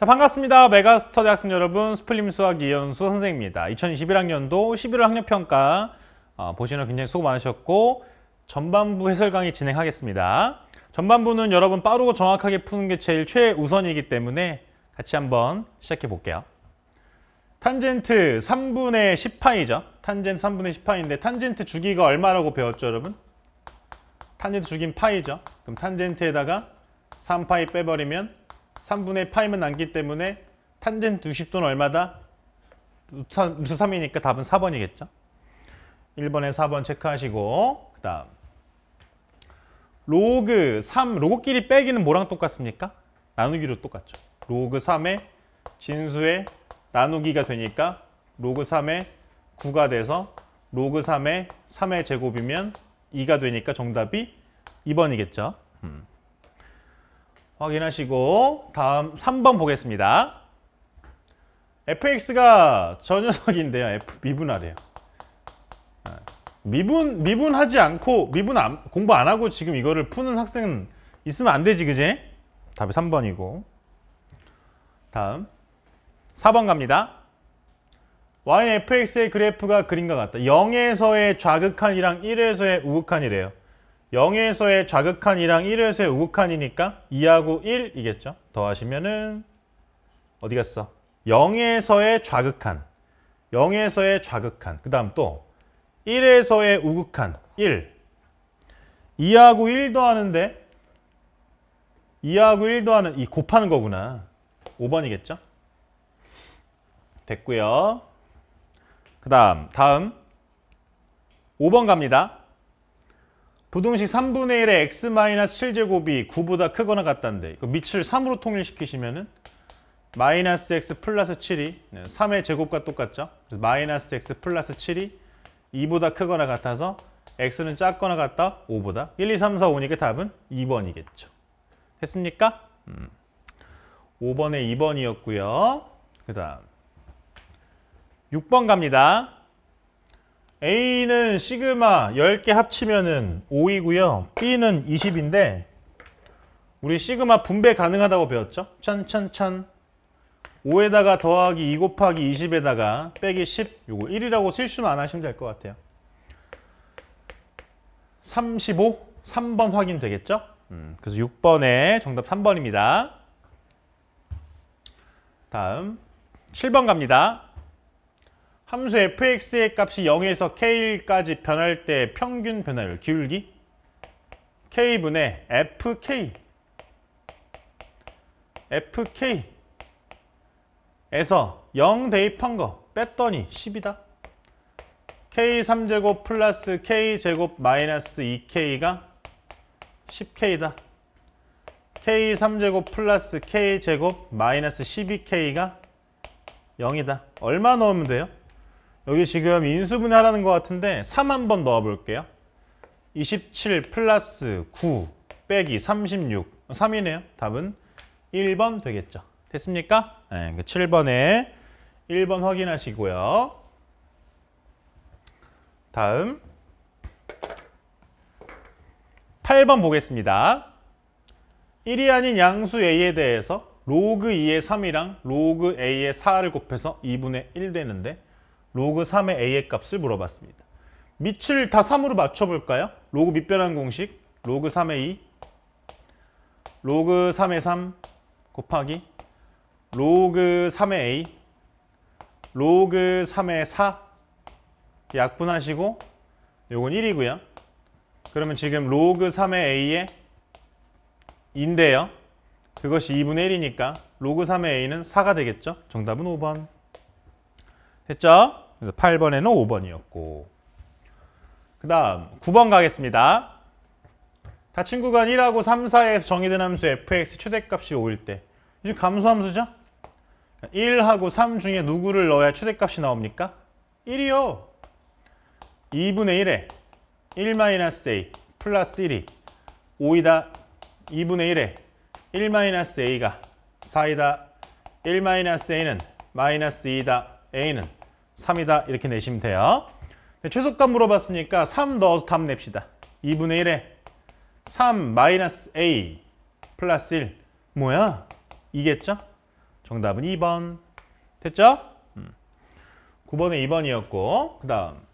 자, 반갑습니다. 메가스터 대학생 여러분, 스플림 수학 이현수 선생입니다. 2021학년도 11월 학력평가 어, 보시는 굉장히 수고 많으셨고 전반부 해설 강의 진행하겠습니다. 전반부는 여러분 빠르고 정확하게 푸는 게 제일 최우선이기 때문에 같이 한번 시작해 볼게요. 탄젠트 3분의 10파이죠. 탄젠트 3분의 10파인데 탄젠트 주기가 얼마라고 배웠죠, 여러분? 탄젠트 주기는 파이죠. 그럼 탄젠트에다가 3파이 빼버리면 3분의 파이만 남기 때문에 탄젠트 0도는 얼마다? 루트 3이니까 답은 4번이겠죠? 1번에 4번 체크하시고 그 다음 로그 3, 로그끼리 빼기는 뭐랑 똑같습니까? 나누기로 똑같죠. 로그 3의 진수의 나누기가 되니까 로그 3의 9가 돼서 로그 3의 3의 제곱이면 2가 되니까 정답이 2번이겠죠. 음. 확인하시고 다음 3번 보겠습니다. fx가 저 녀석인데요. f 미분하래요. 아, 미분 미분하지 않고 미분 안, 공부 안 하고 지금 이거를 푸는 학생은 있으면 안 되지 그지? 답이 3번이고 다음 4번 갑니다. y fx의 그래프가 그림과 같다. 0에서의 좌극한이랑 1에서의 우극한이래요. 0에서의 좌극한이랑 1에서의 우극한이니까 2하고 1이겠죠. 더하시면은 어디 갔어? 0에서의 좌극한 0에서의 좌극한 그 다음 또 1에서의 우극한 1 2하고 1 더하는데 2하고 1 더하는 이 곱하는 거구나 5번이겠죠? 됐고요 그 다음 다음 5번 갑니다 부등식 3분의 1의 x-7제곱이 9보다 크거나 같다는데 그 밑을 3으로 통일시키시면은 마이너스 x 플러스 7이 3의 제곱과 똑같죠? 그래서 마이너스 x 플러스 7이 2보다 크거나 같아서 x는 작거나 같다 5보다 1, 2, 3, 4, 5니까 답은 2번이겠죠. 했습니까 음. 5번에 2번이었고요. 그 다음 6번 갑니다. A는 시그마 10개 합치면 5이고요. B는 20인데 우리 시그마 분배 가능하다고 배웠죠? 찬찬찬 5에다가 더하기 2 곱하기 20에다가 빼기 10 요거 1이라고 실수는 안 하시면 될 것 같아요. 35? 3번 확인되겠죠? 음, 그래서 6번에 정답 3번입니다. 다음 7번 갑니다. 함수 fx의 값이 0에서 k까지 변할 때 평균 변화율 기울기 k분의 fk fk에서 0 대입한 거 뺐더니 10이다 k3제곱 플러스 k제곱 마이너스 2k가 10k다 k3제곱 플러스 k제곱 마이너스 12k가 0이다 얼마 넣으면 돼요? 여기 지금 인수분해하라는 것 같은데 3 한번 넣어볼게요 27 플러스 9 빼기 36 3이네요 어, 답은 1번 되겠죠 됐습니까? 네, 7번에 그 1번 확인하시고요 다음 8번 보겠습니다 1이 아닌 양수 A에 대해서 로그 2의 3이랑 로그 A의 4를 곱해서 2분의 1 되는데 로그 3의 a의 값을 물어봤습니다. 밑을 다 3으로 맞춰볼까요? 로그 밑변환 공식 로그 3의 2 로그 3의 3 곱하기 로그 3의 a 로그 3의 4 약분하시고 요건 1이고요. 그러면 지금 로그 3의 a의 2인데요. 그것이 2분의 1이니까 로그 3의 a는 4가 되겠죠. 정답은 5번. 됐죠? 그래서 8번에는 5번이었고 그 다음 9번 가겠습니다. 닫힌 구간 1하고 3, 4에서 정의된 함수 fx 최대값이 5일 때 이제 감수함수죠? 1하고 3 중에 누구를 넣어야 최대값이 나옵니까? 1이요. 2분의 1에 1 a 플러스 1이 5이다 2분의 1에 1 a가 4이다 1 a는 마이너스 2다 a는 3이다 이렇게 내시면 돼요 네, 최소값 물어봤으니까 3 넣어서 답 냅시다 2분의 1에 3 마이너스 a 플러스 1 뭐야? 이겠죠? 정답은 2번 됐죠? 9번에 음. 2번이었고 그 다음